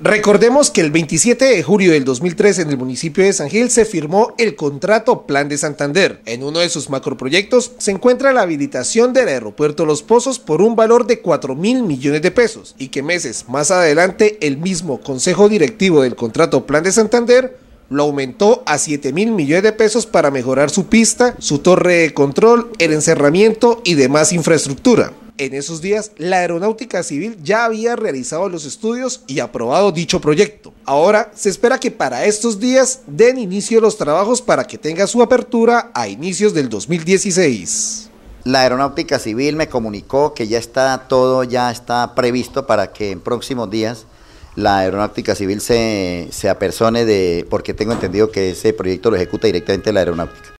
Recordemos que el 27 de julio del 2003 en el municipio de San Gil se firmó el contrato Plan de Santander. En uno de sus macroproyectos se encuentra la habilitación del aeropuerto Los Pozos por un valor de 4 mil millones de pesos y que meses más adelante el mismo consejo directivo del contrato Plan de Santander lo aumentó a 7 mil millones de pesos para mejorar su pista, su torre de control, el encerramiento y demás infraestructura. En esos días, la Aeronáutica Civil ya había realizado los estudios y aprobado dicho proyecto. Ahora se espera que para estos días den inicio los trabajos para que tenga su apertura a inicios del 2016. La Aeronáutica Civil me comunicó que ya está todo, ya está previsto para que en próximos días la Aeronáutica Civil se, se apersone de, porque tengo entendido que ese proyecto lo ejecuta directamente la Aeronáutica.